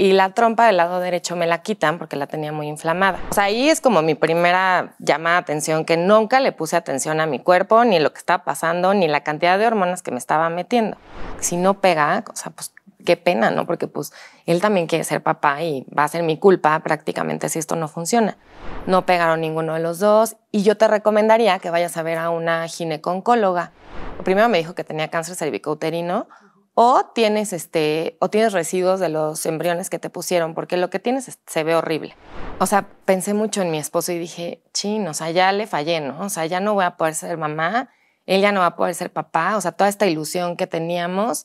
y la trompa del lado derecho me la quitan porque la tenía muy inflamada. O ahí es como mi primera llamada de atención, que nunca le puse atención a mi cuerpo, ni lo que estaba pasando, ni la cantidad de hormonas que me estaba metiendo. Si no pega, o sea, pues qué pena, ¿no? Porque pues él también quiere ser papá y va a ser mi culpa prácticamente si esto no funciona. No pegaron ninguno de los dos y yo te recomendaría que vayas a ver a una gineconcóloga. Primero me dijo que tenía cáncer cervicouterino o tienes, este, o tienes residuos de los embriones que te pusieron, porque lo que tienes se ve horrible. O sea, pensé mucho en mi esposo y dije, chin, o sea, ya le fallé, ¿no? O sea, ya no voy a poder ser mamá, él ya no va a poder ser papá, o sea, toda esta ilusión que teníamos,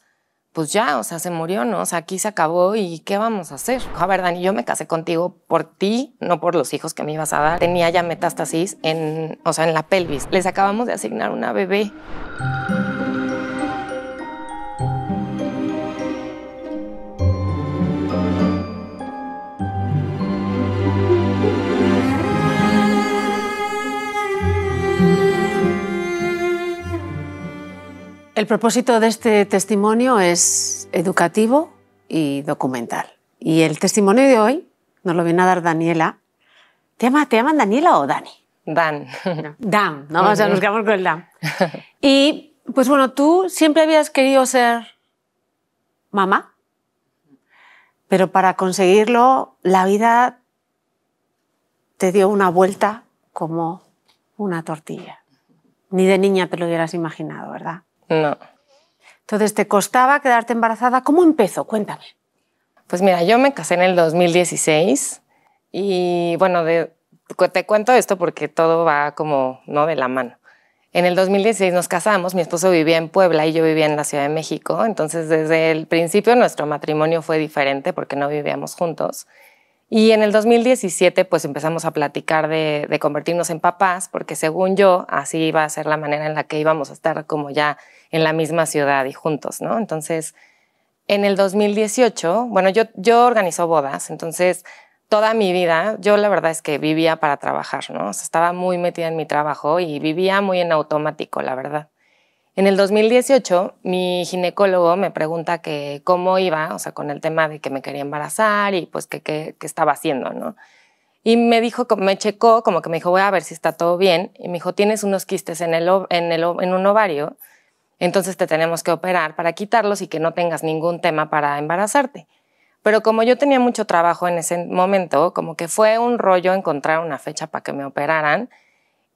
pues ya, o sea, se murió, ¿no? O sea, aquí se acabó y ¿qué vamos a hacer? A ver, Dani, yo me casé contigo por ti, no por los hijos que me ibas a dar. Tenía ya metástasis en, o sea, en la pelvis. Les acabamos de asignar una bebé. El propósito de este testimonio es educativo y documental. Y el testimonio de hoy nos lo viene a dar Daniela. ¿Te, ¿te llaman Daniela o Dani? Dan. Dan, ¿no? O sea, nos quedamos con el Dan. Y pues bueno, tú siempre habías querido ser mamá, pero para conseguirlo la vida te dio una vuelta como una tortilla. Ni de niña te lo hubieras imaginado, ¿verdad? No. Entonces, ¿te costaba quedarte embarazada? ¿Cómo empezó? Cuéntame. Pues mira, yo me casé en el 2016 y bueno, te cuento esto porque todo va como no de la mano. En el 2016 nos casamos, mi esposo vivía en Puebla y yo vivía en la Ciudad de México, entonces desde el principio nuestro matrimonio fue diferente porque no vivíamos juntos. Y en el 2017 pues empezamos a platicar de, convertirnos en papás, porque según yo así iba a ser la manera en la que íbamos a estar como ya en la misma ciudad y juntos, ¿no? Entonces, en el 2018, bueno, yo, yo organizo bodas, entonces toda mi vida, yo la verdad es que vivía para trabajar, ¿no? estaba muy metida en mi trabajo y vivía muy en automático, la verdad. En el 2018, mi ginecólogo me pregunta que cómo iba, o sea, con el tema de que me quería embarazar y pues qué estaba haciendo, ¿no? Y me dijo, me checó, como que me dijo, voy a ver si está todo bien. Y me dijo, tienes unos quistes en, el, en un ovario, entonces te tenemos que operar para quitarlos y que no tengas ningún tema para embarazarte. Pero como yo tenía mucho trabajo en ese momento, como que fue un rollo encontrar una fecha para que me operaran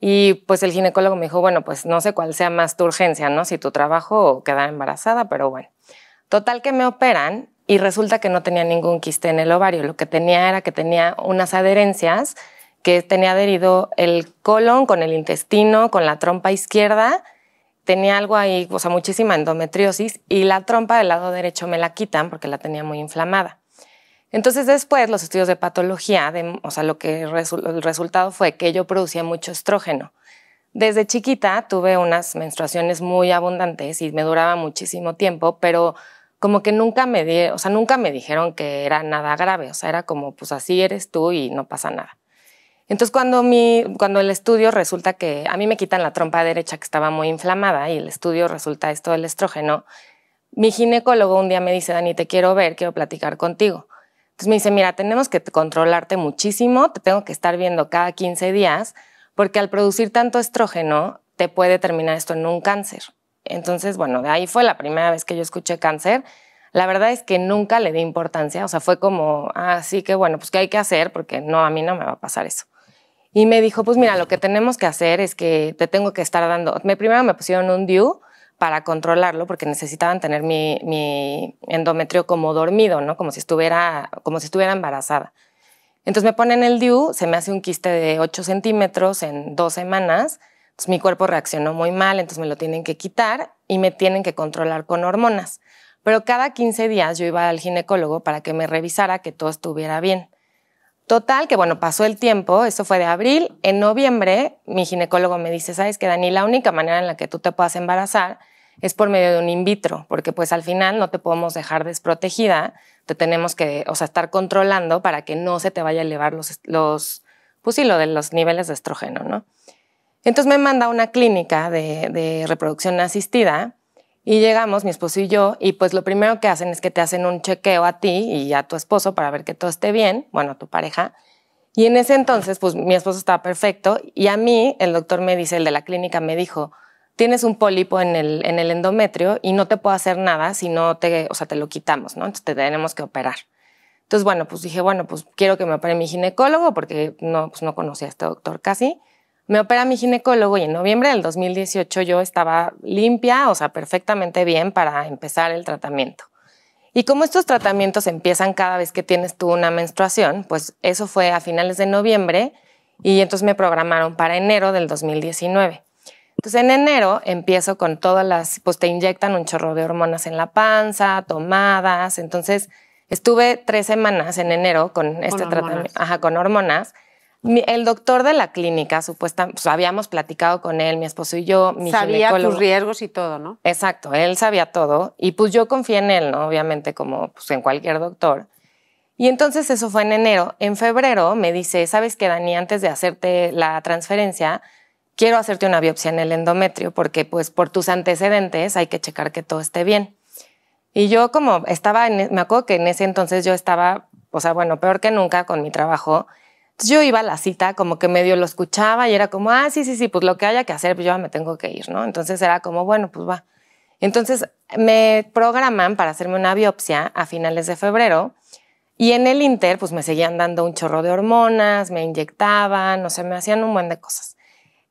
y pues el ginecólogo me dijo, bueno, pues no sé cuál sea más tu urgencia, ¿no? Si tu trabajo queda embarazada, pero bueno. Total que me operan y resulta que no tenía ningún quiste en el ovario. Lo que tenía era que tenía unas adherencias que tenía adherido el colon con el intestino, con la trompa izquierda. Tenía algo ahí, o sea, muchísima endometriosis y la trompa del lado derecho me la quitan porque la tenía muy inflamada. Entonces después los estudios de patología, o sea, lo que el resultado fue que yo producía mucho estrógeno. Desde chiquita tuve unas menstruaciones muy abundantes y me duraba muchísimo tiempo, pero como que nunca me, di, o sea, nunca me dijeron que era nada grave, o sea, era como, pues así eres tú y no pasa nada. Entonces cuando, cuando el estudio resulta que a mí me quitan la trompa derecha que estaba muy inflamada y el estudio resulta esto del estrógeno, mi ginecólogo un día me dice, Dani, te quiero ver, quiero platicar contigo. Entonces me dice, mira, tenemos que controlarte muchísimo, te tengo que estar viendo cada 15 días, porque al producir tanto estrógeno te puede terminar esto en un cáncer. Entonces, bueno, de ahí fue la primera vez que yo escuché cáncer. La verdad es que nunca le di importancia, o sea, fue como, así ah, que bueno, pues qué hay que hacer, porque no, a mí no me va a pasar eso. Y me dijo, pues mira, lo que tenemos que hacer es que te tengo que estar dando, me, primero me pusieron un DIU, para controlarlo porque necesitaban tener mi, endometrio como dormido, ¿no? Como si, estuviera, como si estuviera embarazada. Entonces me ponen el DIU, se me hace un quiste de 8 centímetros en dos semanas, entonces mi cuerpo reaccionó muy mal, entonces me lo tienen que quitar y me tienen que controlar con hormonas. Pero cada 15 días yo iba al ginecólogo para que me revisara que todo estuviera bien. Total, que bueno, pasó el tiempo, eso fue de abril. En noviembre, mi ginecólogo me dice, ¿sabes que Dani? La única manera en la que tú te puedas embarazar es por medio de un in vitro, porque pues al final no te podemos dejar desprotegida, te tenemos que, o sea, estar controlando para que no se te vaya a elevar los, los pues sí, lo de los niveles de estrógeno, ¿no? Entonces me manda a una clínica de, de reproducción asistida y llegamos, mi esposo y yo, y pues lo primero que hacen es que te hacen un chequeo a ti y a tu esposo para ver que todo esté bien, bueno, a tu pareja, y en ese entonces, pues mi esposo estaba perfecto y a mí el doctor me dice, el de la clínica me dijo, tienes un pólipo en el, en el endometrio y no te puedo hacer nada si no te, o sea, te lo quitamos, ¿no? Entonces te tenemos que operar. Entonces, bueno, pues dije, bueno, pues quiero que me opere mi ginecólogo porque no, pues no conocía a este doctor casi. Me opera mi ginecólogo y en noviembre del 2018 yo estaba limpia, o sea, perfectamente bien para empezar el tratamiento. Y como estos tratamientos empiezan cada vez que tienes tú una menstruación, pues eso fue a finales de noviembre y entonces me programaron para enero del 2019. Entonces en enero empiezo con todas las, pues te inyectan un chorro de hormonas en la panza, tomadas, entonces estuve tres semanas en enero con este tratamiento, ajá, con hormonas. el doctor de la clínica, supuestamente, pues, habíamos platicado con él, mi esposo y yo, mi sabía los riesgos y todo, ¿no? Exacto, él sabía todo y pues yo confié en él, ¿no? Obviamente como pues, en cualquier doctor. Y entonces eso fue en enero. En febrero me dice, ¿sabes qué, Dani? Antes de hacerte la transferencia, quiero hacerte una biopsia en el endometrio porque pues por tus antecedentes hay que checar que todo esté bien. Y yo como estaba, en, e, me acuerdo que en ese entonces yo estaba, o sea, bueno, peor que nunca con mi trabajo. Entonces yo iba a la cita, como que medio lo escuchaba y era como, ah, sí, sí, sí, pues lo que haya que hacer, pues yo me tengo que ir, ¿no? Entonces era como, bueno, pues va. Entonces me programan para hacerme una biopsia a finales de febrero y en el Inter, pues me seguían dando un chorro de hormonas, me inyectaban, no sé, me hacían un buen de cosas.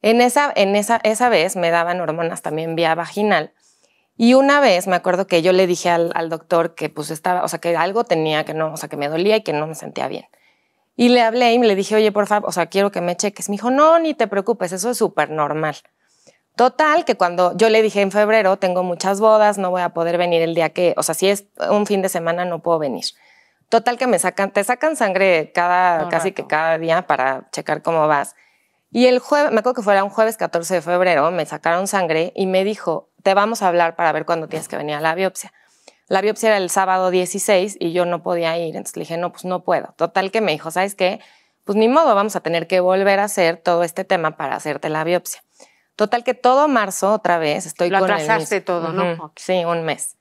En esa, en esa, esa vez me daban hormonas también vía vaginal. Y una vez me acuerdo que yo le dije al, doctor que pues estaba, o sea, que algo tenía que no, o sea, que me dolía y que no me sentía bien. Y le hablé y le dije, oye, por favor, o sea, quiero que me cheques. Me dijo, no, ni te preocupes, eso es súper normal. Total, que cuando yo le dije en febrero, tengo muchas bodas, no voy a poder venir el día que, o sea, si es un fin de semana, no puedo venir. Total, que me sacan, te sacan sangre cada, casi que cada día para checar cómo vas. Y el jueves, me acuerdo que fue un jueves 14 de febrero, me sacaron sangre y me dijo, te vamos a hablar para ver cuándo tienes que venir a la biopsia. La biopsia era el sábado 16 y yo no podía ir, entonces le dije, no, pues no puedo. Total que me dijo, ¿sabes qué? Pues ni modo, vamos a tener que volver a hacer todo este tema para hacerte la biopsia. Total que todo marzo otra vez estoy Lo con todo, ¿no? Sí, un mes.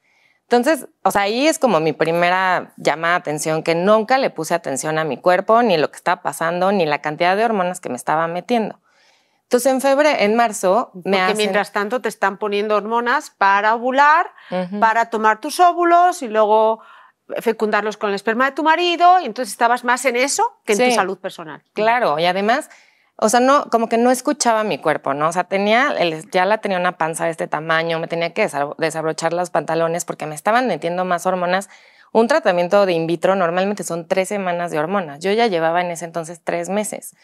Entonces, o sea, ahí es como mi primera llamada de atención, que nunca le puse atención a mi cuerpo, ni lo que estaba pasando, ni la cantidad de hormonas que me estaba metiendo. Entonces en febrero, en marzo, mientras tanto te están poniendo hormonas para ovular, para tomar tus óvulos y luego fecundarlos con el esperma de tu marido, y entonces estabas más en eso que en tu salud personal. Claro, y además o sea, como que no escuchaba mi cuerpo, ¿no? O sea, tenía, ya la tenía una panza de este tamaño, me tenía que desabrochar los pantalones porque me estaban metiendo más hormonas. Un tratamiento de in vitro normalmente son tres semanas de hormonas. Yo ya llevaba en ese entonces tres meses.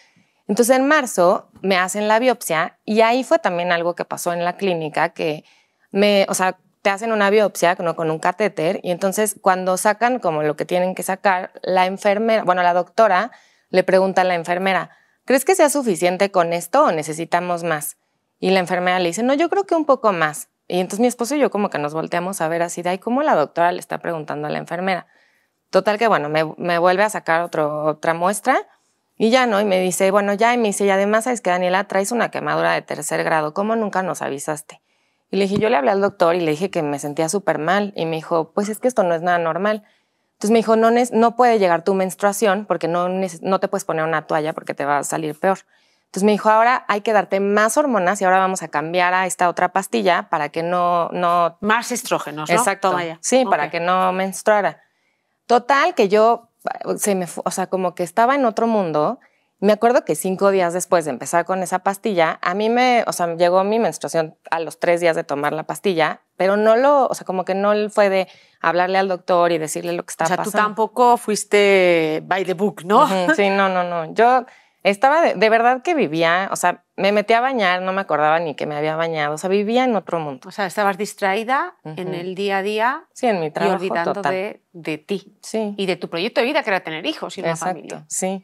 Entonces, en marzo me hacen la biopsia y ahí fue también algo que pasó en la clínica que me, o sea, te hacen una biopsia con un catéter y entonces cuando sacan como lo que tienen que sacar, la enfermera, bueno, la doctora le pregunta a la enfermera, ¿crees que sea suficiente con esto o necesitamos más? Y la enfermera le dice, no, yo creo que un poco más. Y entonces mi esposo y yo como que nos volteamos a ver así de ahí como la doctora le está preguntando a la enfermera. Total que bueno, me, vuelve a sacar otra muestra y ya no, y me dice, bueno, ya, y me dice, y además sabes que Daniela traes una quemadura de tercer grado, ¿cómo nunca nos avisaste? Y le dije, yo le hablé al doctor y le dije que me sentía súper mal y me dijo, pues es que esto no es nada normal. Entonces me dijo, no, puede llegar tu menstruación porque no, no te puedes poner una toalla porque te va a salir peor. Entonces me dijo, ahora hay que darte más hormonas y ahora vamos a cambiar a esta otra pastilla para que no... no más estrógenos, ¿no? Exacto. sí, para que no menstruara. Total, que yo, se me, o sea, como que estaba en otro mundo me acuerdo que cinco días después de empezar con esa pastilla, a mí me, o sea, llegó mi menstruación a los tres días de tomar la pastilla, pero no lo, o sea, como que no fue de hablarle al doctor y decirle lo que estaba pasando. O sea, tú tampoco fuiste by the book, ¿no? sí, no, no, no. Yo estaba, de, verdad que vivía, o sea, me metí a bañar, no me acordaba ni que me había bañado, o sea, vivía en otro mundo. O sea, estabas distraída en el día a día. Sí, en mi trabajo. Y olvidando De, ti. Sí. Y de tu proyecto de vida, que era tener hijos y una Exacto, familia. Sí.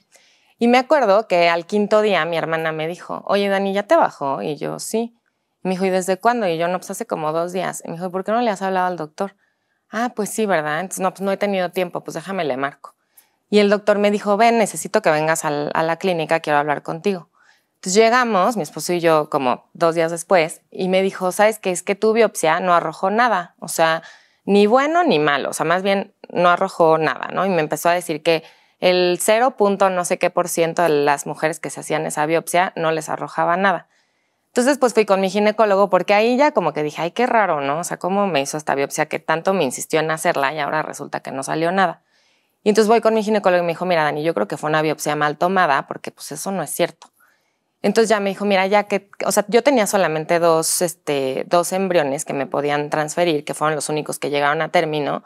Y me acuerdo que al quinto día mi hermana me dijo, oye Dani, ¿ya te bajó? Y yo, sí. Me dijo, ¿y desde cuándo? Y yo, no, pues hace como dos días. Y me dijo, por qué no le has hablado al doctor? Ah, pues sí, ¿verdad? Entonces, no, pues no he tenido tiempo, pues déjame le marco. Y el doctor me dijo, ven, necesito que vengas a la clínica, quiero hablar contigo. Entonces llegamos, mi esposo y yo, como dos días después, y me dijo, ¿sabes qué? Es que tu biopsia no arrojó nada, o sea, ni bueno ni malo, o sea, más bien no arrojó nada, ¿no? Y me empezó a decir que el 0. no sé qué por ciento de las mujeres que se hacían esa biopsia no les arrojaba nada. Entonces, pues fui con mi ginecólogo porque ahí ya como que dije, ay, qué raro, ¿no? O sea, ¿cómo me hizo esta biopsia que tanto me insistió en hacerla y ahora resulta que no salió nada? Y entonces voy con mi ginecólogo y me dijo, mira, Dani, yo creo que fue una biopsia mal tomada porque pues eso no es cierto. Entonces ya me dijo, mira, ya que, o sea, yo tenía solamente dos, este, dos embriones que me podían transferir, que fueron los únicos que llegaron a término.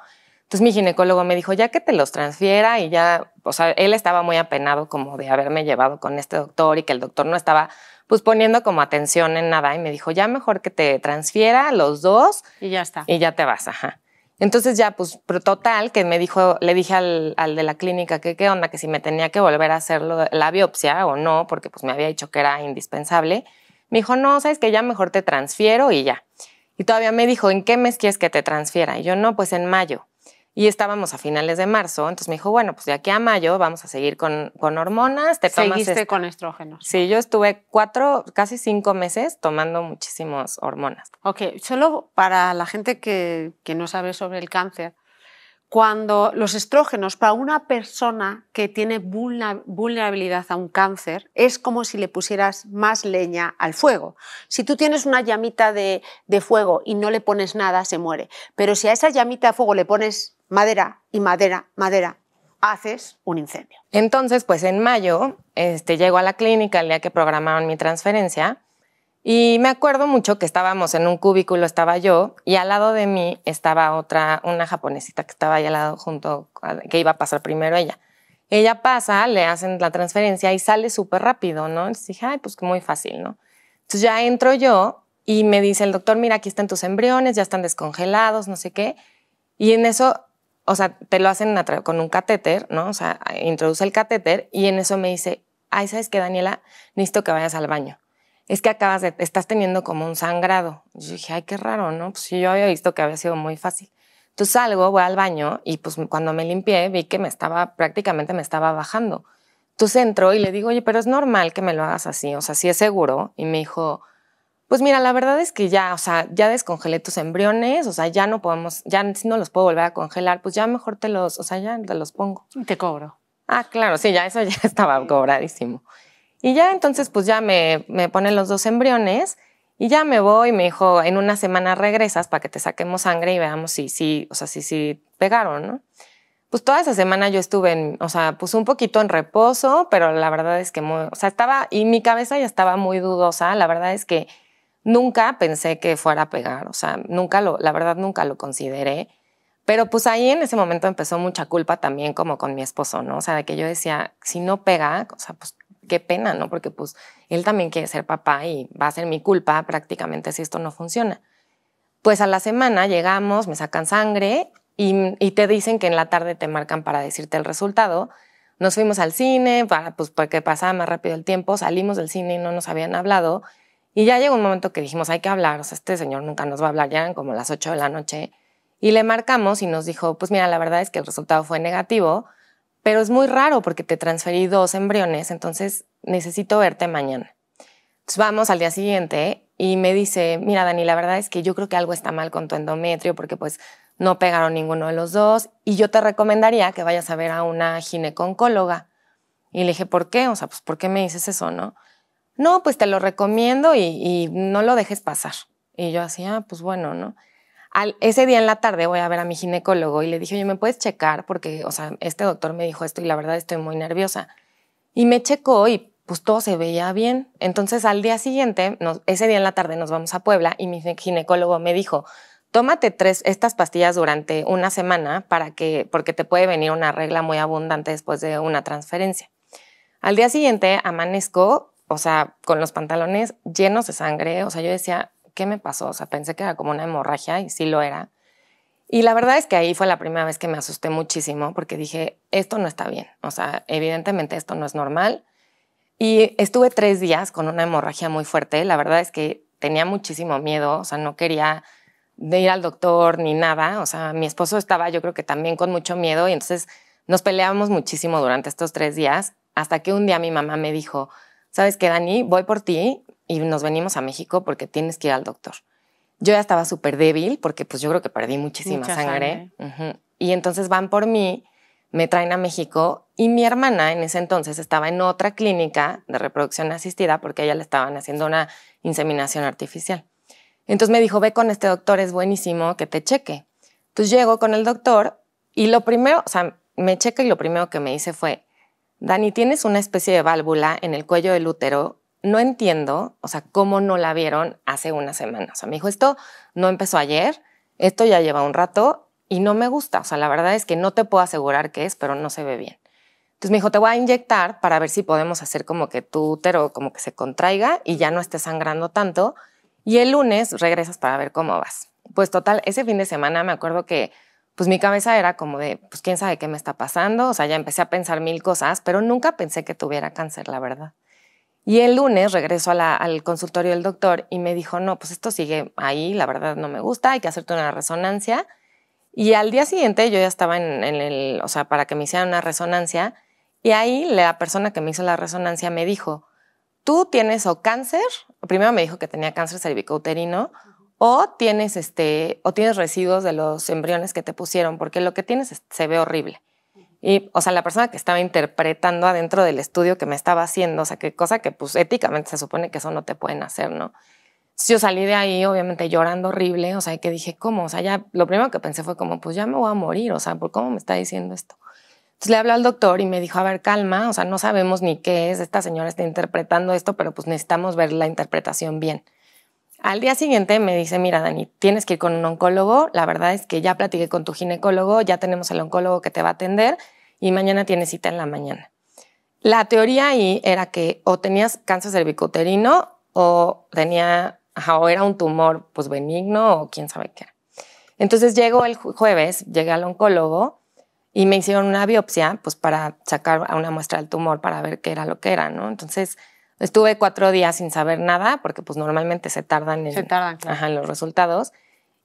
Entonces mi ginecólogo me dijo, ya que te los transfiera y ya, o sea, él estaba muy apenado como de haberme llevado con este doctor y que el doctor no estaba pues poniendo como atención en nada y me dijo, ya mejor que te transfiera los dos. Y ya está. Y ya te vas, ajá. Entonces ya, pues, pero total, que me dijo, le dije al, de la clínica que qué onda, que si me tenía que volver a hacer la biopsia o no, porque pues me había dicho que era indispensable. Me dijo, no, sabes que ya mejor te transfiero y ya. Y todavía me dijo, ¿en qué mes quieres que te transfiera? Y yo, no, pues en mayo. Y estábamos a finales de marzo, entonces me dijo, bueno, pues de aquí a mayo vamos a seguir con, hormonas. Te Seguiste con estrógenos. Sí, yo estuve cuatro, casi cinco meses tomando muchísimas hormonas. Ok, solo para la gente que, que no sabe sobre el cáncer, cuando los estrógenos para una persona que tiene vulnerabilidad a un cáncer es como si le pusieras más leña al fuego. Si tú tienes una llamita de, fuego y no le pones nada, se muere. Pero si a esa llamita de fuego le pones madera y madera, madera, haces un incendio. Entonces, pues en mayo este, llego a la clínica el día que programaron mi transferencia y me acuerdo mucho que estábamos en un cubículo, estaba yo, y al lado de mí estaba otra, una japonesita que estaba ahí al lado junto, que iba a pasar primero ella. Ella pasa, le hacen la transferencia y sale súper rápido, ¿no? Entonces dije, ay, pues muy fácil, ¿no? Entonces ya entro yo y me dice el doctor, mira, aquí están tus embriones, ya están descongelados, no sé qué. Y en eso, o sea, te lo hacen con un catéter, ¿no? O sea, introduce el catéter y en eso me dice, ay, ¿sabes qué, Daniela? Necesito que vayas al baño es que acabas de, estás teniendo como un sangrado. yo dije, ay, qué raro, ¿no? Pues yo había visto que había sido muy fácil. Entonces salgo, voy al baño y pues cuando me limpié vi que me estaba, prácticamente me estaba bajando. Entonces entro y le digo, oye, pero es normal que me lo hagas así, o sea, sí es seguro. Y me dijo, pues mira, la verdad es que ya, o sea, ya descongelé tus embriones, o sea, ya no podemos, ya si no los puedo volver a congelar, pues ya mejor te los, o sea, ya te los pongo. Y te cobro. Ah, claro, sí, ya eso ya estaba cobradísimo. Y ya entonces pues ya me, me ponen los dos embriones y ya me voy, me dijo, en una semana regresas para que te saquemos sangre y veamos si, si, o sea, si, si pegaron, ¿no? Pues toda esa semana yo estuve en, o sea, pues un poquito en reposo, pero la verdad es que, o sea, estaba, y mi cabeza ya estaba muy dudosa, la verdad es que nunca pensé que fuera a pegar, o sea, nunca lo, la verdad nunca lo consideré, pero pues ahí en ese momento empezó mucha culpa también como con mi esposo, ¿no? O sea, de que yo decía, si no pega, o sea, pues qué pena, ¿no? Porque pues él también quiere ser papá y va a ser mi culpa prácticamente si esto no funciona. Pues a la semana llegamos, me sacan sangre y, te dicen que en la tarde te marcan para decirte el resultado. Nos fuimos al cine, para, pues porque pasaba más rápido el tiempo, salimos del cine y no nos habían hablado. Y ya llegó un momento que dijimos, hay que hablar, o sea, este señor nunca nos va a hablar, ya eran como las 8 de la noche. Y le marcamos y nos dijo, pues mira, la verdad es que el resultado fue negativo, pero es muy raro porque te transferí dos embriones, entonces necesito verte mañana. Entonces vamos al día siguiente y me dice, mira Dani, la verdad es que yo creo que algo está mal con tu endometrio porque pues no pegaron ninguno de los dos y yo te recomendaría que vayas a ver a una gineconcóloga. Y le dije, ¿por qué? O sea, pues ¿por qué me dices eso, no? No, pues te lo recomiendo y, y no lo dejes pasar. Y yo así, ah, pues bueno, ¿no? ese día en la tarde voy a ver a mi ginecólogo y le dije, oye, ¿me puedes checar? Porque, o sea, este doctor me dijo esto y la verdad estoy muy nerviosa. Y me checó y pues todo se veía bien. Entonces al día siguiente, ese día en la tarde nos vamos a Puebla y mi ginecólogo me dijo, tómate tres, estas pastillas durante una semana para que, porque te puede venir una regla muy abundante después de una transferencia. Al día siguiente amanezco, o sea, con los pantalones llenos de sangre, o sea, yo decía, ¿qué me pasó? O sea, pensé que era como una hemorragia y sí lo era. Y la verdad es que ahí fue la primera vez que me asusté muchísimo porque dije, esto no está bien. O sea, evidentemente esto no es normal. Y estuve tres días con una hemorragia muy fuerte. La verdad es que tenía muchísimo miedo, o sea, no quería de ir al doctor ni nada. O sea, mi esposo estaba yo creo que también con mucho miedo y entonces nos peleábamos muchísimo durante estos tres días hasta que un día mi mamá me dijo, sabes qué, Dani, voy por ti, y nos venimos a México porque tienes que ir al doctor. Yo ya estaba súper débil porque pues yo creo que perdí muchísima sangre. Y entonces van por mí, me traen a México y mi hermana en ese entonces estaba en otra clínica de reproducción asistida porque a ella le estaban haciendo una inseminación artificial. Entonces me dijo, ve con este doctor, es buenísimo, que te cheque. Entonces llego con el doctor y lo primero, o sea, me checa y lo primero que me dice fue, Dani, tienes una especie de válvula en el cuello del útero no entiendo, o sea, cómo no la vieron hace una semana. O sea, me dijo, esto no empezó ayer, esto ya lleva un rato y no me gusta. O sea, la verdad es que no te puedo asegurar qué es, pero no se ve bien. Entonces me dijo, te voy a inyectar para ver si podemos hacer como que tu útero como que se contraiga y ya no esté sangrando tanto. Y el lunes regresas para ver cómo vas. Pues total, ese fin de semana me acuerdo que pues mi cabeza era como de, pues quién sabe qué me está pasando. O sea, ya empecé a pensar mil cosas, pero nunca pensé que tuviera cáncer, la verdad. Y el lunes regreso al consultorio del doctor y me dijo, no, pues esto sigue ahí, la verdad no me gusta, hay que hacerte una resonancia. Y al día siguiente yo ya estaba en, el, o sea, para que me hicieran una resonancia. Y ahí la persona que me hizo la resonancia me dijo, tú tienes o cáncer, primero me dijo que tenía cáncer cervicouterino, o tienes, este, o tienes residuos de los embriones que te pusieron, porque lo que tienes se ve horrible. Y, o sea, la persona que estaba interpretando adentro del estudio que me estaba haciendo, o sea, qué cosa que pues éticamente se supone que eso no te pueden hacer, ¿no? Yo salí de ahí, obviamente, llorando horrible, o sea, que dije, ¿cómo? O sea, ya lo primero que pensé fue como, pues ya me voy a morir, o sea, ¿por cómo me está diciendo esto? Entonces le habló al doctor y me dijo, a ver, calma, o sea, no sabemos ni qué es, esta señora está interpretando esto, pero pues necesitamos ver la interpretación bien. Al día siguiente me dice, mira, Dani, tienes que ir con un oncólogo, la verdad es que ya platiqué con tu ginecólogo, ya tenemos el oncólogo que te va a atender, y mañana tienes cita en la mañana. La teoría ahí era que o tenías cáncer cervicuterino o tenía, o era un tumor pues benigno o quién sabe qué era. Entonces llegó el jueves, llegué al oncólogo y me hicieron una biopsia pues para sacar una muestra del tumor para ver qué era lo que era, ¿no? Entonces estuve cuatro días sin saber nada porque pues normalmente se tardan los resultados.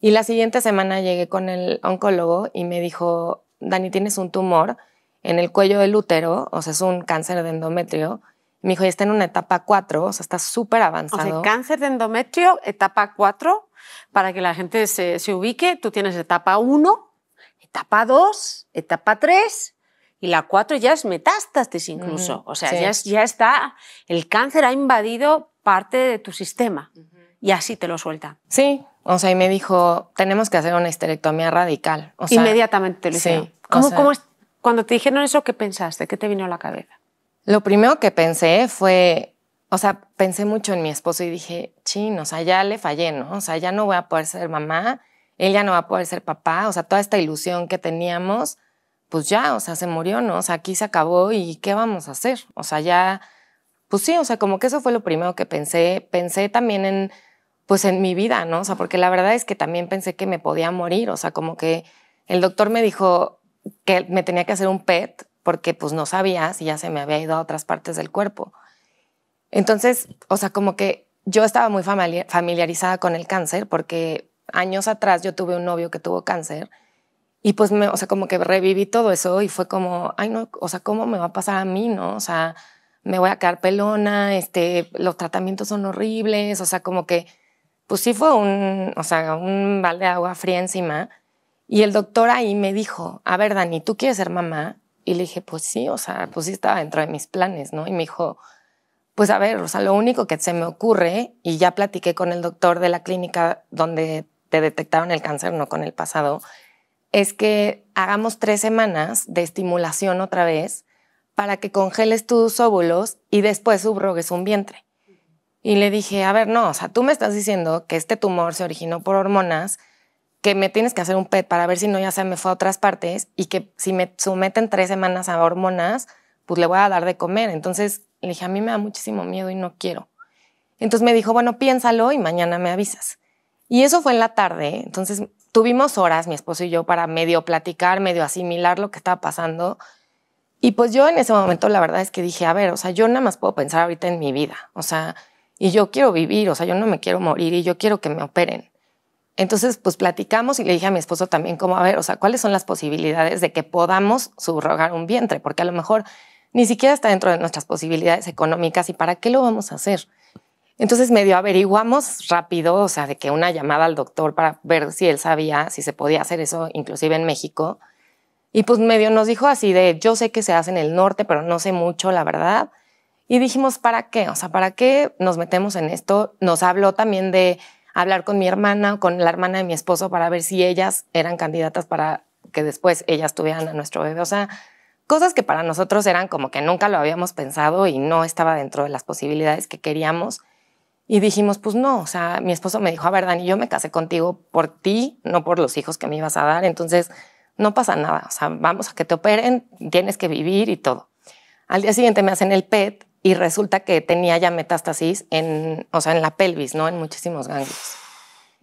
Y la siguiente semana llegué con el oncólogo y me dijo, Dani, tienes un tumor en el cuello del útero, o sea, es un cáncer de endometrio. Me dijo, ya está en una etapa 4, o sea, está súper avanzado. O sea, cáncer de endometrio, etapa 4, para que la gente se, se ubique, tú tienes etapa 1, etapa 2, etapa 3, y la 4 ya es metástasis incluso. o sea, ya, ya, está, el cáncer ha invadido parte de tu sistema y así te lo suelta. Sí, o sea, y me dijo, tenemos que hacer una histerectomía radical. O Inmediatamente te lo sí, ¿Cómo, está ¿Cómo, cuando te dijeron eso, ¿qué pensaste? ¿Qué te vino a la cabeza? Lo primero que pensé fue, o sea, pensé mucho en mi esposo y dije, chin, o sea, ya le fallé, ¿no? O sea, ya no voy a poder ser mamá, él ya no va a poder ser papá, o sea, toda esta ilusión que teníamos, pues ya, o sea, se murió, ¿no? O sea, aquí se acabó y ¿qué vamos a hacer? O sea, ya, pues sí, o sea, como que eso fue lo primero que pensé. Pensé también en, pues en mi vida, ¿no? O sea, porque la verdad es que también pensé que me podía morir, o sea, como que el doctor me dijo, que me tenía que hacer un PET porque pues no sabía si ya se me había ido a otras partes del cuerpo. Entonces, o sea, como que yo estaba muy familiarizada con el cáncer porque años atrás yo tuve un novio que tuvo cáncer y pues, me, o sea, como que reviví todo eso y fue como, ay, no, o sea, ¿cómo me va a pasar a mí, no? O sea, me voy a quedar pelona, este, los tratamientos son horribles, o sea, como que, pues sí fue un, o sea, un balde de agua fría encima y el doctor ahí me dijo, a ver, Dani, ¿tú quieres ser mamá? Y le dije, pues sí, o sea, pues sí estaba dentro de mis planes, ¿no? Y me dijo, pues a ver, o sea, lo único que se me ocurre, y ya platiqué con el doctor de la clínica donde te detectaron el cáncer, no con el pasado, es que hagamos tres semanas de estimulación otra vez para que congeles tus óvulos y después subrogues un vientre. Y le dije, a ver, no, o sea, tú me estás diciendo que este tumor se originó por hormonas que me tienes que hacer un PET para ver si no ya se me fue a otras partes y que si me someten tres semanas a hormonas, pues le voy a dar de comer. Entonces le dije, a mí me da muchísimo miedo y no quiero. Entonces me dijo, bueno, piénsalo y mañana me avisas. Y eso fue en la tarde. Entonces tuvimos horas, mi esposo y yo, para medio platicar, medio asimilar lo que estaba pasando. Y pues yo en ese momento la verdad es que dije, a ver, o sea, yo nada más puedo pensar ahorita en mi vida. O sea, y yo quiero vivir, o sea, yo no me quiero morir y yo quiero que me operen. Entonces, pues platicamos y le dije a mi esposo también como, a ver, o sea, ¿cuáles son las posibilidades de que podamos subrogar un vientre? Porque a lo mejor ni siquiera está dentro de nuestras posibilidades económicas y para qué lo vamos a hacer. Entonces medio averiguamos rápido, o sea, de que una llamada al doctor para ver si él sabía si se podía hacer eso, inclusive en México. Y pues medio nos dijo así de, yo sé que se hace en el norte, pero no sé mucho, la verdad. Y dijimos, ¿para qué? O sea, ¿para qué nos metemos en esto? Nos habló también de hablar con mi hermana o con la hermana de mi esposo para ver si ellas eran candidatas para que después ellas tuvieran a nuestro bebé. O sea, cosas que para nosotros eran como que nunca lo habíamos pensado y no estaba dentro de las posibilidades que queríamos. Y dijimos, pues no, o sea, mi esposo me dijo, a ver, Dani, yo me casé contigo por ti, no por los hijos que me ibas a dar, entonces no pasa nada, o sea, vamos a que te operen, tienes que vivir y todo. Al día siguiente me hacen el PET y resulta que tenía ya metástasis en, o sea, en la pelvis, ¿no? En muchísimos ganglios.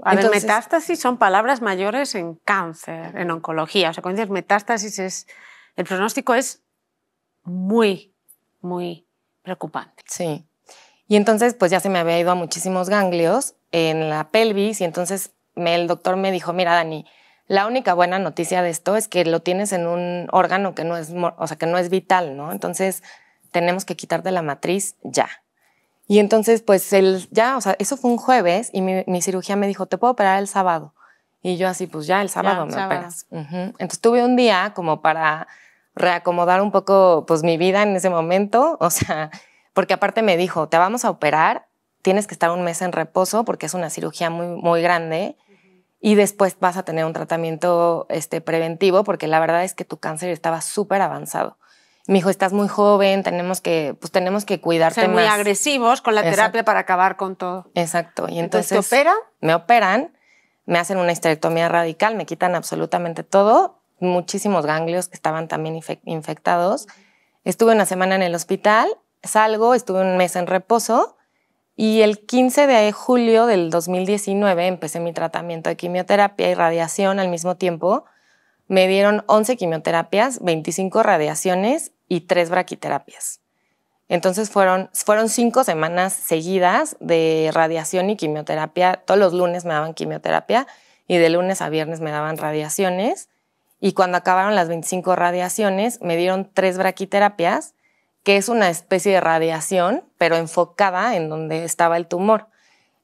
A ver, metástasis son palabras mayores en cáncer, en oncología. O sea, cuando dices metástasis es, el pronóstico es muy, muy preocupante. Sí. Y entonces, pues ya se me había ido a muchísimos ganglios en la pelvis y entonces el doctor me dijo, mira, Dani, la única buena noticia de esto es que lo tienes en un órgano que no es, o sea, que no es vital, ¿no? Entonces, tenemos que quitar de la matriz ya. Y entonces, pues, ya, o sea, eso fue un jueves y mi, cirugía me dijo, te puedo operar el sábado. Y yo así, pues ya, el sábado me operas. Entonces tuve un día como para reacomodar un poco, pues, mi vida en ese momento, o sea, porque aparte me dijo, te vamos a operar, tienes que estar un mes en reposo porque es una cirugía muy, muy grande y después vas a tener un tratamiento este, preventivo porque la verdad es que tu cáncer estaba súper avanzado me dijo, estás muy joven, tenemos que, pues tenemos que cuidarte más. muy agresivos con la terapia para acabar con todo. Exacto. Y entonces, ¿te operan? Me operan, me hacen una histerectomía radical, me quitan absolutamente todo, muchísimos ganglios que estaban también infectados. Estuve una semana en el hospital, salgo, estuve un mes en reposo y el 15 de julio del 2019 empecé mi tratamiento de quimioterapia y radiación al mismo tiempo. Me dieron 11 quimioterapias, 25 radiaciones y tres braquiterapias. Entonces fueron, fueron cinco semanas seguidas de radiación y quimioterapia. Todos los lunes me daban quimioterapia y de lunes a viernes me daban radiaciones. Y cuando acabaron las 25 radiaciones, me dieron tres braquiterapias, que es una especie de radiación, pero enfocada en donde estaba el tumor.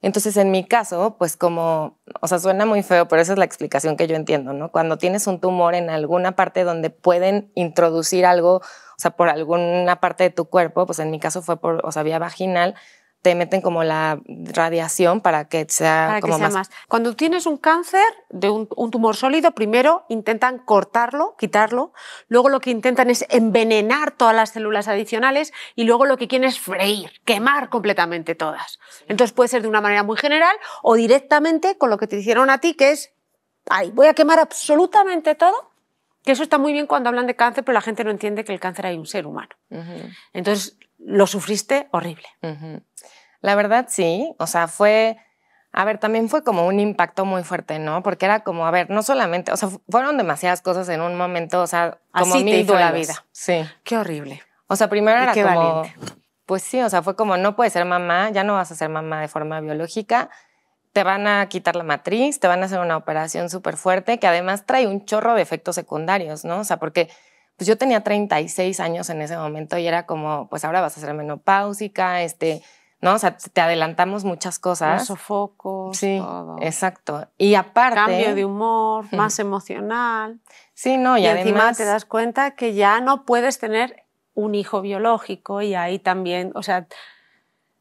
Entonces, en mi caso, pues como, o sea, suena muy feo, pero esa es la explicación que yo entiendo, ¿no? Cuando tienes un tumor en alguna parte donde pueden introducir algo sea, por alguna parte de tu cuerpo, pues en mi caso fue por, o sea, vía vaginal, te meten como la radiación para que sea más. Cuando tienes un cáncer de un, tumor sólido, primero intentan cortarlo, quitarlo, luego lo que intentan es envenenar todas las células adicionales y luego lo que quieren es freír, quemar completamente todas. Entonces puede ser de una manera muy general o directamente con lo que te hicieron a ti, que es, ay, voy a quemar absolutamente todo que eso está muy bien cuando hablan de cáncer, pero la gente no entiende que el cáncer hay un ser humano. Entonces, lo sufriste horrible. La verdad, sí. O sea, fue... A ver, también fue como un impacto muy fuerte, ¿no? Porque era como, a ver, no solamente, o sea, fueron demasiadas cosas en un momento, o sea, Así la vida. Sí. Qué horrible. O sea, primero era qué como, valiente. pues sí, o sea, fue como, no puedes ser mamá, ya no vas a ser mamá de forma biológica, te van a quitar la matriz, te van a hacer una operación súper fuerte que además trae un chorro de efectos secundarios, ¿no? O sea, porque pues yo tenía 36 años en ese momento y era como, pues ahora vas a ser menopáusica, este, ¿no? O sea, te adelantamos muchas cosas. Los sofocos, sí, exacto. Y aparte... Cambio de humor, más emocional. Sí, no, y, y además... encima te das cuenta que ya no puedes tener un hijo biológico y ahí también, o sea,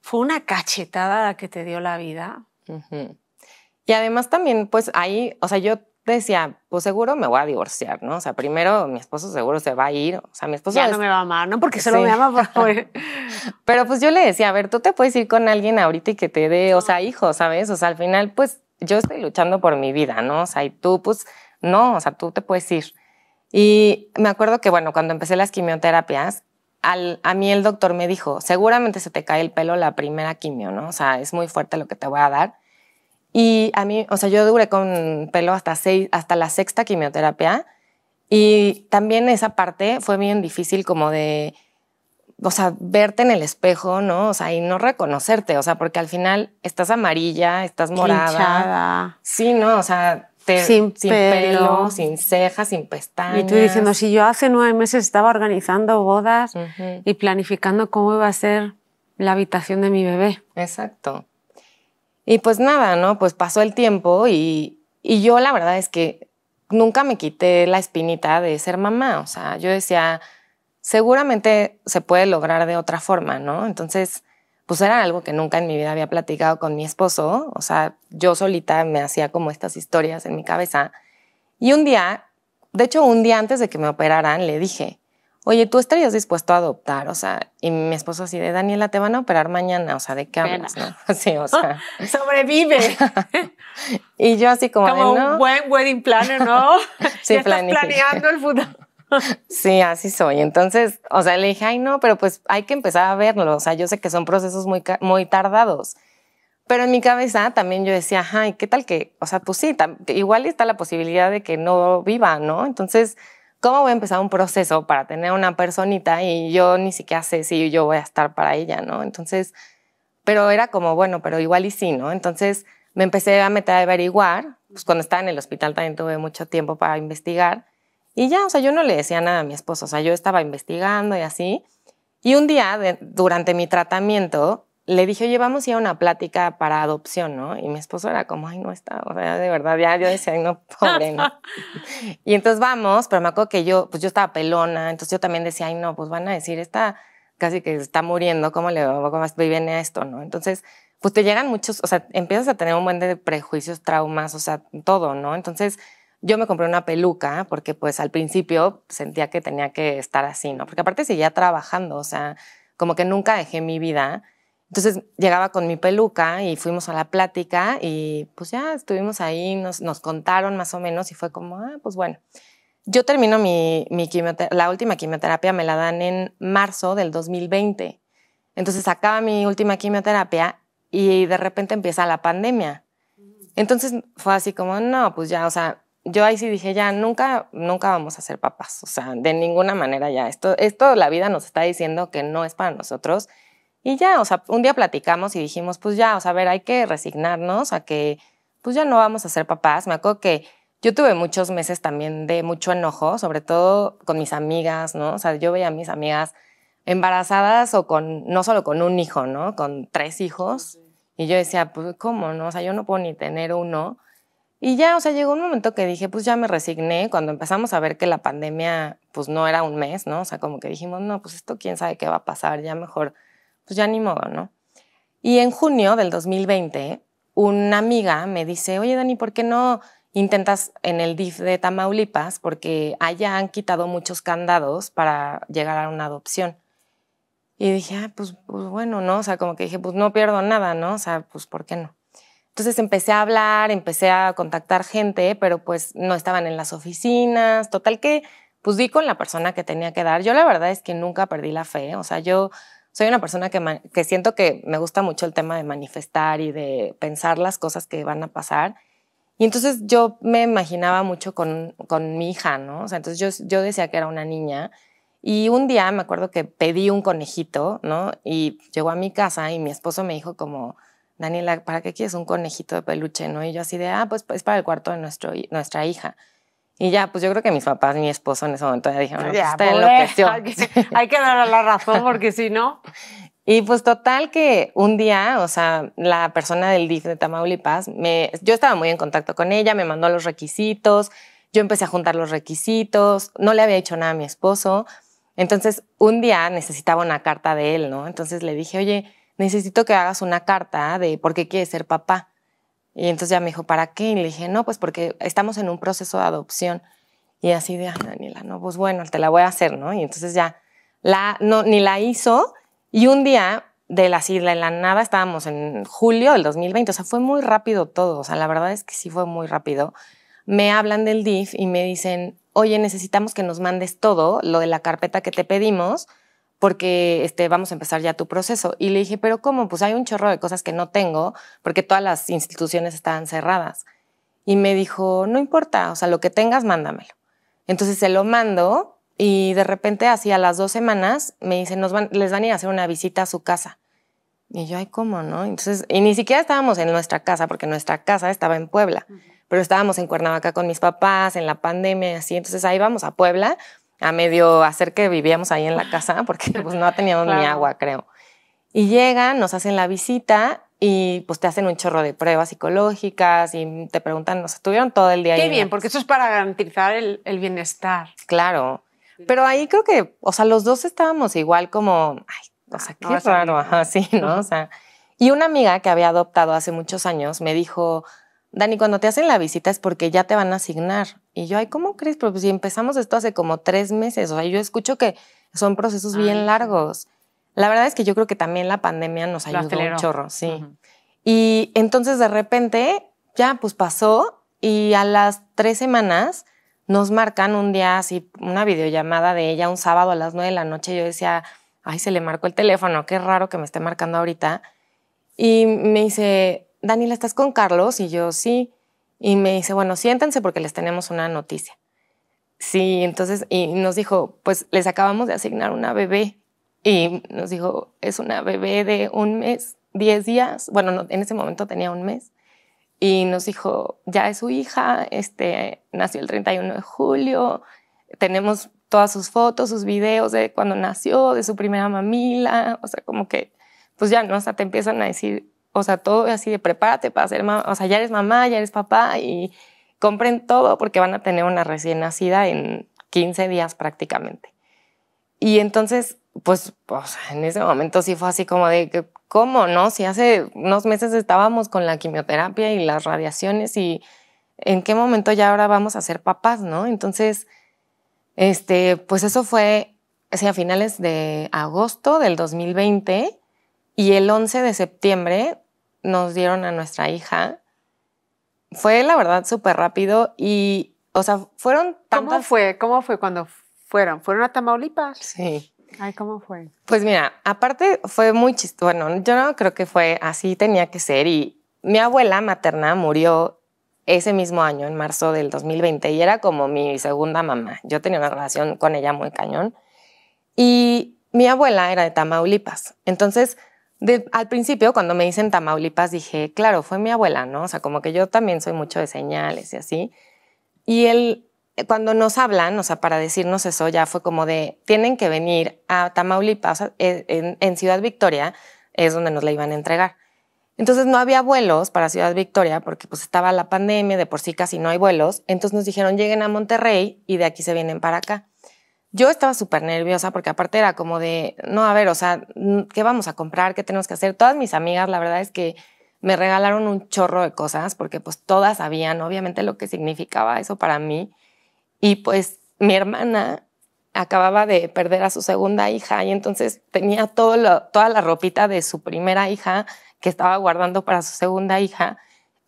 fue una cachetada la que te dio la vida y además también, pues ahí, o sea, yo decía, pues seguro me voy a divorciar, ¿no? O sea, primero mi esposo seguro se va a ir, o sea, mi esposo... Ya no me va a amar, ¿no? Porque solo me ama por favor. Pero pues yo le decía, a ver, tú te puedes ir con alguien ahorita y que te dé, o sea, hijo, ¿sabes? O sea, al final, pues yo estoy luchando por mi vida, ¿no? O sea, y tú, pues, no, o sea, tú te puedes ir. Y me acuerdo que, bueno, cuando empecé las quimioterapias, a mí el doctor me dijo, seguramente se te cae el pelo la primera quimio, ¿no? O sea, es muy fuerte lo que te voy a dar. Y a mí, o sea, yo duré con pelo hasta, seis, hasta la sexta quimioterapia y también esa parte fue bien difícil como de, o sea, verte en el espejo, ¿no? O sea, y no reconocerte, o sea, porque al final estás amarilla, estás morada. Hinchada. Sí, ¿no? O sea, sin, pelo. sin cejas, sin pestañas. Y tú diciendo, si yo hace nueve meses estaba organizando bodas y planificando cómo iba a ser la habitación de mi bebé. Exacto. Y pues nada, ¿no? Pues pasó el tiempo y, y yo la verdad es que nunca me quité la espinita de ser mamá. O sea, yo decía, seguramente se puede lograr de otra forma, ¿no? Entonces pues era algo que nunca en mi vida había platicado con mi esposo, o sea, yo solita me hacía como estas historias en mi cabeza. Y un día, de hecho, un día antes de que me operaran, le dije, oye, ¿tú estarías dispuesto a adoptar? O sea, y mi esposo así de, Daniela, te van a operar mañana, o sea, ¿de qué hablas? ¿no? Sí, o sea. ¡Sobrevive! y yo así como, como un buen wedding planner, ¿no? planeando el futuro. Sí, así soy. Entonces, o sea, le dije, ay, no, pero pues hay que empezar a verlo. O sea, yo sé que son procesos muy, muy tardados. Pero en mi cabeza también yo decía, ay, ¿qué tal que? O sea, pues sí, igual está la posibilidad de que no viva, ¿no? Entonces, ¿cómo voy a empezar un proceso para tener una personita y yo ni siquiera sé si yo voy a estar para ella, ¿no? Entonces, pero era como, bueno, pero igual y sí, ¿no? Entonces me empecé a meter a averiguar, pues cuando estaba en el hospital también tuve mucho tiempo para investigar y ya, o sea, yo no le decía nada a mi esposo, o sea, yo estaba investigando y así. Y un día, durante mi tratamiento, le dije, oye, vamos a ir a una plática para adopción, ¿no? Y mi esposo era como, ay, no está, o sea, de verdad, ya yo decía, ay, no, pobre, ¿no? y entonces vamos, pero me acuerdo que yo, pues yo estaba pelona, entonces yo también decía, ay, no, pues van a decir, está casi que está muriendo, ¿cómo le cómo viene a esto, no? Entonces, pues te llegan muchos, o sea, empiezas a tener un buen de prejuicios, traumas, o sea, todo, ¿no? Entonces, yo me compré una peluca porque pues al principio sentía que tenía que estar así, ¿no? Porque aparte seguía trabajando, o sea, como que nunca dejé mi vida. Entonces llegaba con mi peluca y fuimos a la plática y pues ya estuvimos ahí, nos, nos contaron más o menos y fue como, ah, pues bueno. Yo termino mi, mi quimioterapia, la última quimioterapia me la dan en marzo del 2020. Entonces acaba mi última quimioterapia y de repente empieza la pandemia. Entonces fue así como, no, pues ya, o sea, yo ahí sí dije, ya, nunca, nunca vamos a ser papás, o sea, de ninguna manera ya, esto, esto la vida nos está diciendo que no es para nosotros. Y ya, o sea, un día platicamos y dijimos, pues ya, o sea, a ver, hay que resignarnos a que, pues ya no vamos a ser papás. Me acuerdo que yo tuve muchos meses también de mucho enojo, sobre todo con mis amigas, ¿no? O sea, yo veía a mis amigas embarazadas o con, no solo con un hijo, ¿no? Con tres hijos. Y yo decía, pues, ¿cómo, no? O sea, yo no puedo ni tener uno. Y ya, o sea, llegó un momento que dije, pues ya me resigné cuando empezamos a ver que la pandemia, pues no era un mes, ¿no? O sea, como que dijimos, no, pues esto quién sabe qué va a pasar, ya mejor, pues ya ni modo, ¿no? Y en junio del 2020, una amiga me dice, oye Dani, ¿por qué no intentas en el DIF de Tamaulipas? Porque allá han quitado muchos candados para llegar a una adopción. Y dije, ah, pues, pues bueno, ¿no? O sea, como que dije, pues no pierdo nada, ¿no? O sea, pues ¿por qué no? Entonces empecé a hablar, empecé a contactar gente, pero pues no estaban en las oficinas, total que pues di con la persona que tenía que dar. Yo la verdad es que nunca perdí la fe, o sea, yo soy una persona que, siento que me gusta mucho el tema de manifestar y de pensar las cosas que van a pasar. Y entonces yo me imaginaba mucho con, mi hija, ¿no? O sea, entonces yo, yo decía que era una niña. Y un día me acuerdo que pedí un conejito, ¿no? Y llegó a mi casa y mi esposo me dijo como, Daniela, ¿para qué quieres un conejito de peluche? ¿no? Y yo así de, ah, pues, pues es para el cuarto de nuestra hija. Y ya, pues yo creo que mis papás, mi esposo en ese momento ya dijeron, no, está pues, pues, en hay, que, hay que darle la razón porque si no... Y pues total que un día, o sea, la persona del DIF de Tamaulipas, yo estaba muy en contacto con ella, me mandó los requisitos, yo empecé a juntar los requisitos, no le había dicho nada a mi esposo. Entonces, un día necesitaba una carta de él, ¿no? Entonces le dije, oye, necesito que hagas una carta ¿ah? de por qué quieres ser papá. Y entonces ya me dijo, ¿para qué? Y le dije, no, pues porque estamos en un proceso de adopción. Y así de, ah, Daniela, no, pues bueno, te la voy a hacer, ¿no? Y entonces ya, la, no, ni la hizo. Y un día, de la, así, de la nada, estábamos en julio del 2020, o sea, fue muy rápido todo, o sea, la verdad es que sí fue muy rápido. Me hablan del DIF y me dicen, oye, necesitamos que nos mandes todo, lo de la carpeta que te pedimos, porque este, vamos a empezar ya tu proceso. Y le dije, pero ¿cómo? Pues hay un chorro de cosas que no tengo porque todas las instituciones estaban cerradas. Y me dijo, no importa, o sea, lo que tengas, mándamelo. Entonces se lo mando y de repente, hacía las dos semanas, me dicen, Nos les van a ir a hacer una visita a su casa. Y yo, ay, ¿cómo, no? Entonces, y ni siquiera estábamos en nuestra casa, porque nuestra casa estaba en Puebla, pero estábamos en Cuernavaca con mis papás, en la pandemia así. Entonces ahí vamos a Puebla a medio hacer que vivíamos ahí en la casa, porque pues no teníamos ni agua, creo. Y llegan, nos hacen la visita y pues te hacen un chorro de pruebas psicológicas y te preguntan, nos estuvieron todo el día. Qué bien, porque eso es para garantizar el, bienestar. Claro, pero ahí creo que, o sea, los dos estábamos igual como, ay, o sea, ah, qué raro, ¿no? O sea, y una amiga que había adoptado hace muchos años me dijo, Dani, cuando te hacen la visita es porque ya te van a asignar. Y yo, ay, ¿cómo crees? Pero pues si empezamos esto hace como tres meses, o sea, yo escucho que son procesos bien largos. La verdad es que yo creo que también la pandemia nos ayudó un chorro, sí. Y entonces de repente ya pues pasó y a las tres semanas nos marcan un día así, una videollamada de ella un sábado a las nueve de la noche. Yo decía, ay, se le marcó el teléfono, qué raro que me esté marcando ahorita. Y me dice, Daniela, ¿estás con Carlos? Y yo, sí. Y me dice, bueno, siéntense porque les tenemos una noticia. Sí, entonces, y nos dijo, pues les acabamos de asignar una bebé. Y nos dijo, es una bebé de un mes, diez días. Bueno, en ese momento tenía un mes. Y nos dijo, ya es su hija, este, nació el 31 de julio, tenemos todas sus fotos, sus videos de cuando nació, de su primera mamila, o sea, como que, pues ya, ¿no? O sea, te empiezan a decir o sea, todo así de prepárate para ser mamá, o sea, ya eres mamá, ya eres papá y compren todo porque van a tener una recién nacida en 15 días prácticamente. Y entonces, pues, en ese momento sí fue así como de, ¿cómo no? Si hace unos meses estábamos con la quimioterapia y las radiaciones y en qué momento ya ahora vamos a ser papás, ¿no? Entonces, este, pues eso fue, o a finales de agosto del 2020 y el 11 de septiembre nos dieron a nuestra hija. Fue la verdad súper rápido y, o sea, fueron tantas... ¿Cómo fue? ¿Cómo fue cuando fueron? ¿Fueron a Tamaulipas? Sí. Ay, ¿cómo fue? Pues mira, aparte fue muy chistoso. Bueno, yo no creo que fue así, tenía que ser. Y mi abuela materna murió ese mismo año, en marzo del 2020, y era como mi segunda mamá. Yo tenía una relación con ella muy cañón. Y mi abuela era de Tamaulipas. Entonces, al principio, cuando me dicen Tamaulipas, dije, claro, fue mi abuela, ¿no? O sea, como que yo también soy mucho de señales y así. Y él, eh, cuando nos hablan, o sea, para decirnos eso, ya fue como de, tienen que venir a Tamaulipas, eh, en, en Ciudad Victoria es donde nos la iban a entregar. Entonces no había vuelos para Ciudad Victoria porque pues estaba la pandemia, de por sí casi no hay vuelos. Entonces nos dijeron, lleguen a Monterrey y de aquí se vienen para acá. Yo estaba súper nerviosa porque aparte era como de, no, a ver, o sea, ¿qué vamos a comprar? ¿Qué tenemos que hacer? Todas mis amigas, la verdad es que me regalaron un chorro de cosas porque pues todas sabían obviamente lo que significaba eso para mí. Y pues mi hermana acababa de perder a su segunda hija y entonces tenía todo toda la ropita de su primera hija que estaba guardando para su segunda hija.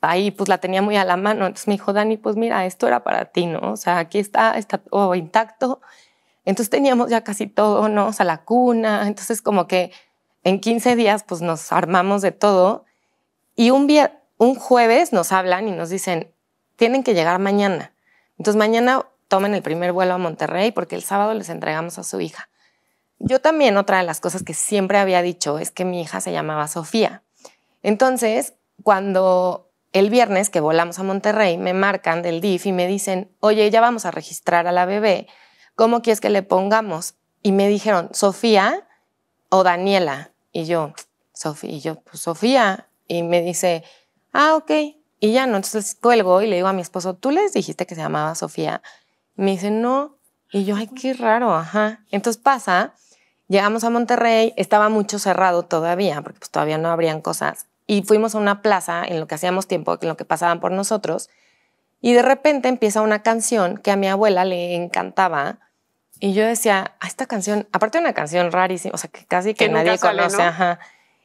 Ahí pues la tenía muy a la mano. Entonces me dijo, Dani, pues mira, esto era para ti, ¿no? O sea, aquí está, está todo intacto entonces teníamos ya casi todo, ¿no? O sea, la cuna. Entonces como que en 15 días pues nos armamos de todo y un, un jueves nos hablan y nos dicen, tienen que llegar mañana. Entonces mañana tomen el primer vuelo a Monterrey porque el sábado les entregamos a su hija. Yo también otra de las cosas que siempre había dicho es que mi hija se llamaba Sofía. Entonces, cuando el viernes que volamos a Monterrey, me marcan del DIF y me dicen, oye, ya vamos a registrar a la bebé ¿cómo quieres que le pongamos? Y me dijeron, Sofía o Daniela. Y yo, Sofía, y yo, pues, Sofía. Y me dice, ah, ok. Y ya no, entonces cuelgo y le digo a mi esposo, ¿tú les dijiste que se llamaba Sofía? me dice, no. Y yo, ay, qué raro, ajá. Entonces pasa, llegamos a Monterrey, estaba mucho cerrado todavía, porque pues todavía no habrían cosas. Y fuimos a una plaza en lo que hacíamos tiempo, en lo que pasaban por nosotros. Y de repente empieza una canción que a mi abuela le encantaba, y yo decía, a ah, esta canción, aparte de una canción rarísima, o sea, que casi que, nadie conoce, ajá.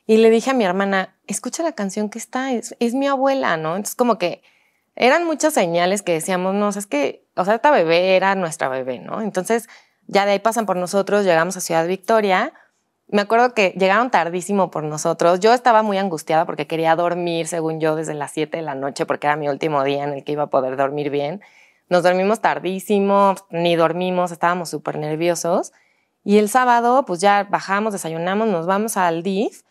Y le dije a mi hermana, escucha la canción que está, es, es, mi abuela, ¿no? Entonces, como que eran muchas señales que decíamos, no, es que, o sea, esta bebé era nuestra bebé, ¿no? Entonces, ya de ahí pasan por nosotros, llegamos a Ciudad Victoria. Me acuerdo que llegaron tardísimo por nosotros. Yo estaba muy angustiada porque quería dormir, según yo, desde las 7 de la noche, porque era mi último día en el que iba a poder dormir bien. Nos dormimos tardísimo, ni dormimos, estábamos súper nerviosos. Y el sábado, pues ya bajamos, desayunamos, nos vamos al DIF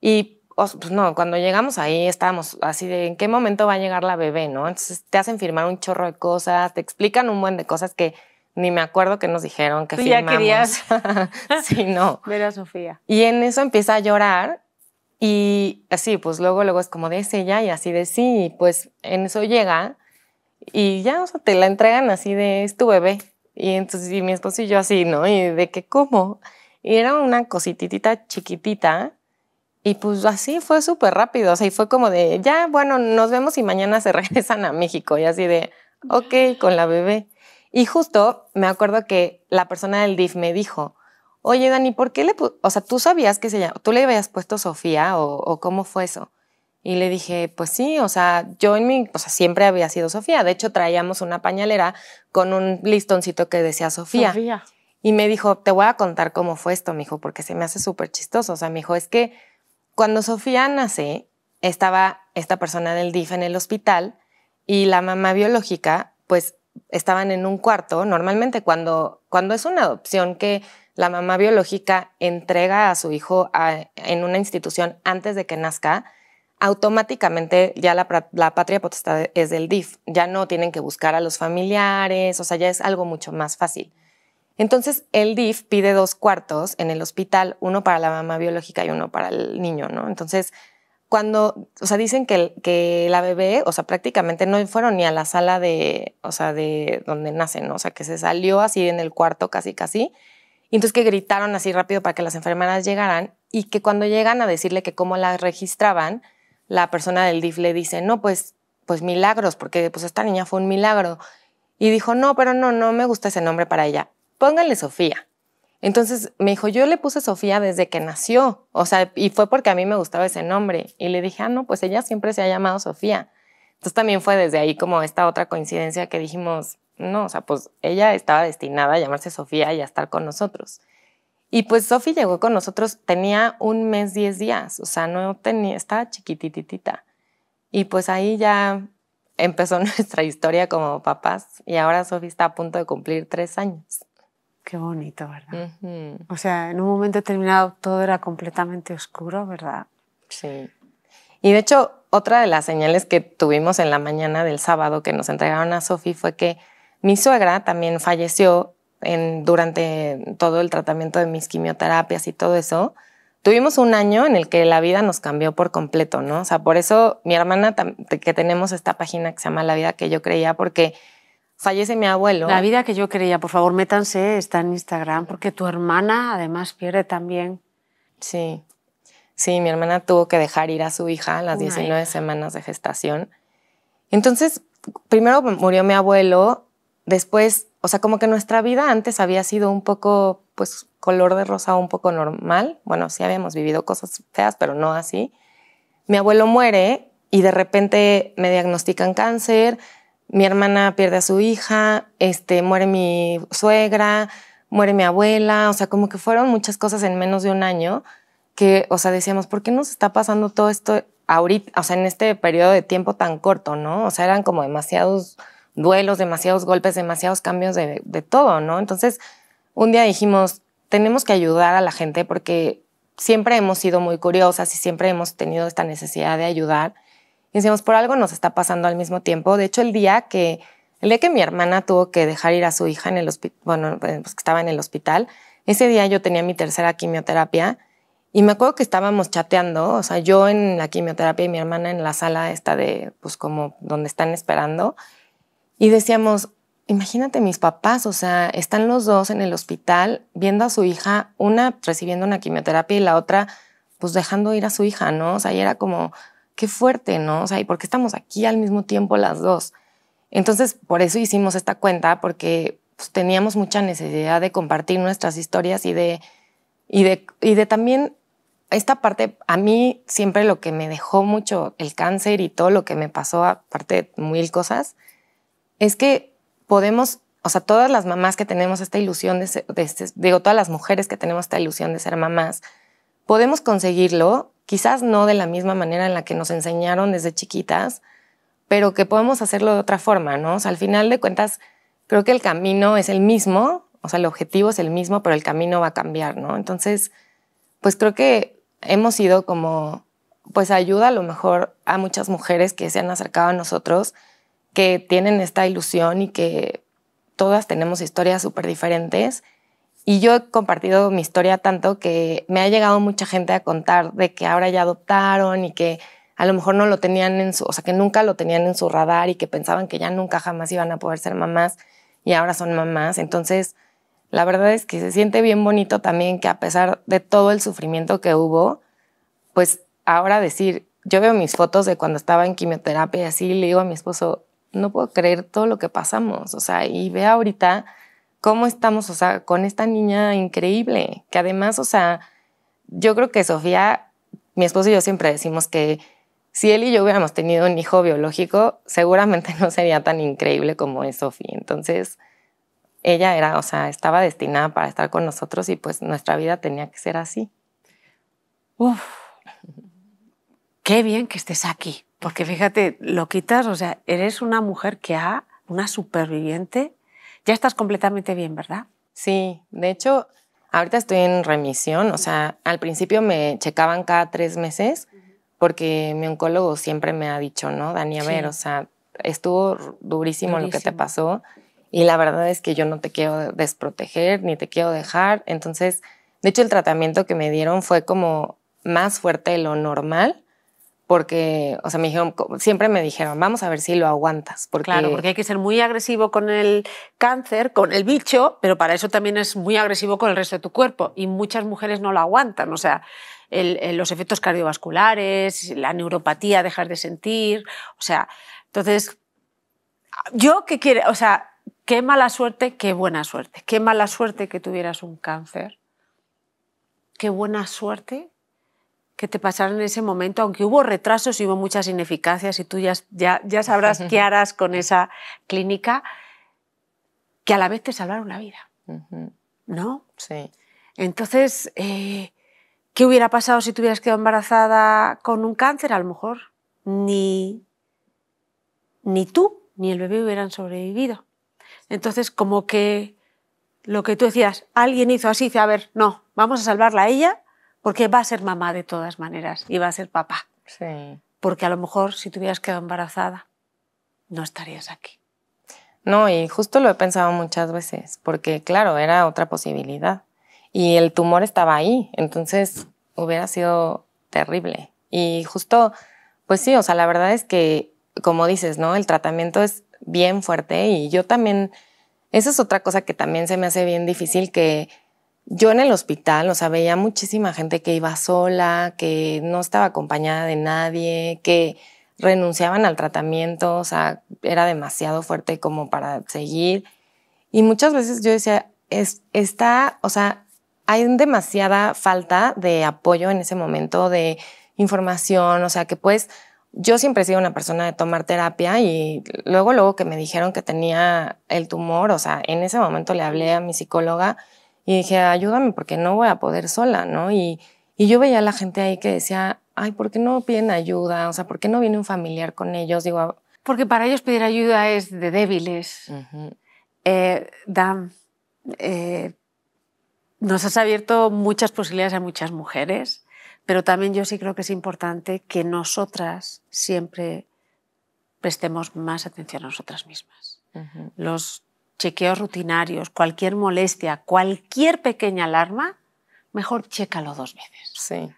y, pues, no, cuando llegamos ahí estábamos así de, ¿en qué momento va a llegar la bebé, no? Entonces te hacen firmar un chorro de cosas, te explican un buen de cosas que ni me acuerdo que nos dijeron que Tú ya querías sí, no. ver a Sofía. Y en eso empieza a llorar y así, pues luego, luego es como de, ella y así de, sí, pues en eso llega y ya, o sea, te la entregan así de, es tu bebé. Y entonces, y mi esposo y yo así, ¿no? Y de que, ¿cómo? Y era una cosititita chiquitita. Y pues así fue súper rápido. O sea, y fue como de, ya, bueno, nos vemos y mañana se regresan a México. Y así de, ok, con la bebé. Y justo me acuerdo que la persona del DIF me dijo, oye, Dani, ¿por qué le, o sea, tú sabías que se llama, tú le habías puesto Sofía o, o cómo fue eso? Y le dije, pues sí, o sea, yo en mi, o sea, siempre había sido Sofía. De hecho, traíamos una pañalera con un listoncito que decía Sofía. Y me dijo, te voy a contar cómo fue esto, mijo, porque se me hace súper chistoso. O sea, me dijo, es que cuando Sofía nace, estaba esta persona del DIF en el hospital y la mamá biológica, pues estaban en un cuarto. Normalmente cuando, cuando es una adopción que la mamá biológica entrega a su hijo en una institución antes de que nazca, automáticamente ya la, patria potestad es del DIF, ya no tienen que buscar a los familiares, o sea, ya es algo mucho más fácil. Entonces, el DIF pide dos cuartos en el hospital, uno para la mamá biológica y uno para el niño, ¿no? Entonces, cuando, o sea, dicen que, que la bebé, o sea, prácticamente no fueron ni a la sala de, o sea, de donde nacen, O sea, que se salió así en el cuarto casi, casi, y entonces que gritaron así rápido para que las enfermeras llegaran y que cuando llegan a decirle que cómo la registraban, la persona del DIF le dice, no, pues, pues milagros, porque pues esta niña fue un milagro. Y dijo, no, pero no, no me gusta ese nombre para ella. póngale Sofía. Entonces me dijo, yo le puse Sofía desde que nació, o sea, y fue porque a mí me gustaba ese nombre. Y le dije, ah, no, pues ella siempre se ha llamado Sofía. Entonces también fue desde ahí como esta otra coincidencia que dijimos, no, o sea, pues ella estaba destinada a llamarse Sofía y a estar con nosotros. Y pues Sofi llegó con nosotros, tenía un mes, diez días, o sea, no tenía, estaba chiquititita. Y pues ahí ya empezó nuestra historia como papás y ahora Sofi está a punto de cumplir tres años. Qué bonito, ¿verdad? O sea, en un momento determinado todo era completamente oscuro, ¿verdad? Sí. Y de hecho, otra de las señales que tuvimos en la mañana del sábado que nos entregaron a Sofi fue que mi suegra también falleció durante todo el tratamiento de mis quimioterapias y todo eso, tuvimos un año en el que la vida nos cambió por completo, ¿no? O sea, por eso mi hermana, que tenemos esta página que se llama La vida que yo creía, porque fallece mi abuelo. La vida que yo creía, por favor, métanse, está en Instagram, porque tu hermana además pierde también. Sí, sí, mi hermana tuvo que dejar ir a su hija a las 19 semanas de gestación. Entonces, primero murió mi abuelo, después o sea, como que nuestra vida antes había sido un poco, pues, color de rosa, un poco normal. Bueno, sí habíamos vivido cosas feas, pero no así. Mi abuelo muere y de repente me diagnostican cáncer, mi hermana pierde a su hija, este, muere mi suegra, muere mi abuela, o sea, como que fueron muchas cosas en menos de un año que, o sea, decíamos, ¿por qué nos está pasando todo esto ahorita, o sea, en este periodo de tiempo tan corto, ¿no? O sea, eran como demasiados duelos, demasiados golpes, demasiados cambios de, todo, ¿no? Entonces, un día dijimos, tenemos que ayudar a la gente porque siempre hemos sido muy curiosas y siempre hemos tenido esta necesidad de ayudar. Y decimos, por algo nos está pasando al mismo tiempo. De hecho, el día que, el que mi hermana tuvo que dejar ir a su hija en el hospital, bueno, eh, pues que estaba en el hospital, ese día yo tenía mi tercera quimioterapia y me acuerdo que estábamos chateando, o sea, yo en la quimioterapia y mi hermana en la sala esta de, pues como donde están esperando. Y decíamos, imagínate mis papás, o sea, están los dos en el hospital viendo a su hija, una recibiendo una quimioterapia y la otra pues dejando ir a su hija, ¿no? O sea, y era como, qué fuerte, ¿no? O sea, ¿y por qué estamos aquí al mismo tiempo las dos? Entonces, por eso hicimos esta cuenta, porque pues, teníamos mucha necesidad de compartir nuestras historias y de, y de, y de también esta parte, a mí siempre lo que me dejó mucho el cáncer y todo lo que me pasó, aparte de mil cosas, es que podemos, o sea, todas las mamás que tenemos esta ilusión de ser, este, digo, todas las mujeres que tenemos esta ilusión de ser mamás, podemos conseguirlo, quizás no de la misma manera en la que nos enseñaron desde chiquitas, pero que podemos hacerlo de otra forma, ¿no? O sea, al final de cuentas, creo que el camino es el mismo, o sea, el objetivo es el mismo, pero el camino va a cambiar, ¿no? Entonces, pues creo que hemos sido como, pues ayuda a lo mejor a muchas mujeres que se han acercado a nosotros que tienen esta ilusión y que todas tenemos historias súper diferentes. Y yo he compartido mi historia tanto que me ha llegado mucha gente a contar de que ahora ya adoptaron y que a lo mejor no lo tenían en su, o sea, que nunca lo tenían en su radar y que pensaban que ya nunca jamás iban a poder ser mamás y ahora son mamás. Entonces, la verdad es que se siente bien bonito también que a pesar de todo el sufrimiento que hubo, pues ahora decir, yo veo mis fotos de cuando estaba en quimioterapia y así le digo a mi esposo, no puedo creer todo lo que pasamos, o sea, y ve ahorita cómo estamos, o sea, con esta niña increíble, que además, o sea, yo creo que Sofía, mi esposo y yo siempre decimos que si él y yo hubiéramos tenido un hijo biológico, seguramente no sería tan increíble como es Sofía. Entonces, ella era, o sea, estaba destinada para estar con nosotros y pues nuestra vida tenía que ser así. Uf, qué bien que estés aquí. Porque fíjate, lo quitas, o sea, eres una mujer que ha, una superviviente, ya estás completamente bien, ¿verdad? Sí, de hecho, ahorita estoy en remisión, o sea, al principio me checaban cada tres meses porque mi oncólogo siempre me ha dicho, ¿no? Dani, a ver, o sea, estuvo durísimo, lo que te pasó y la verdad es que yo no te quiero desproteger ni te quiero dejar. Entonces, de hecho, el tratamiento que me dieron fue como más fuerte de lo normal porque, o sea, siempre me dijeron, vamos a ver si lo aguantas. Porque... Claro, porque hay que ser muy agresivo con el cáncer, con el bicho, pero para eso también es muy agresivo con el resto de tu cuerpo y muchas mujeres no lo aguantan, o sea, los efectos cardiovasculares, la neuropatía, dejar de sentir, o sea, entonces, yo que quiere, o sea, qué mala suerte, qué buena suerte, qué mala suerte que tuvieras un cáncer, qué buena suerte que te pasaron en ese momento, aunque hubo retrasos y hubo muchas ineficacias y tú ya, ya, sabrás qué harás con esa clínica, que a la vez te salvaron la vida. ¿No? Sí. Entonces, eh, ¿qué hubiera pasado si te hubieras quedado embarazada con un cáncer? A lo mejor ni, ni tú ni el bebé hubieran sobrevivido. Entonces, como que lo que tú decías, alguien hizo así, dice, a ver, no, vamos a salvarla a ella porque va a ser mamá de todas maneras y va a ser papá. Sí. Porque a lo mejor si te hubieras quedado embarazada, no estarías aquí. No, y justo lo he pensado muchas veces, porque claro, era otra posibilidad. Y el tumor estaba ahí, entonces hubiera sido terrible. Y justo, pues sí, o sea, la verdad es que, como dices, ¿no? El tratamiento es bien fuerte y yo también, esa es otra cosa que también se me hace bien difícil, que yo en el hospital, o sea, veía muchísima gente que iba sola, que no estaba acompañada de nadie, que renunciaban al tratamiento, o sea, era demasiado fuerte como para seguir. Y muchas veces yo decía, es, está, o sea, hay demasiada falta de apoyo en ese momento, de información, o sea, que pues yo siempre he sido una persona de tomar terapia y luego, luego que me dijeron que tenía el tumor, o sea, en ese momento le hablé a mi psicóloga y dije, ayúdame porque no voy a poder sola, ¿no? Y, y yo veía a la gente ahí que decía, ay, ¿por qué no piden ayuda? O sea, ¿por qué no viene un familiar con ellos? Digo, ah, porque para ellos pedir ayuda es de débiles. Eh, Dan, eh, nos has abierto muchas posibilidades a muchas mujeres, pero también yo sí creo que es importante que nosotras siempre prestemos más atención a nosotras mismas. Los chequeos rutinarios, cualquier molestia, cualquier pequeña alarma, mejor chécalo dos veces. Sí.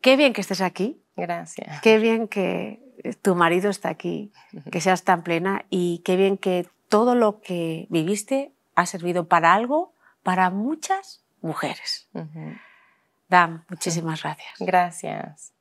Qué bien que estés aquí. Gracias. Qué bien que eh, tu marido está aquí, que seas tan plena y qué bien que todo lo que viviste ha servido para algo, para muchas mujeres. Dan, muchísimas gracias. Gracias.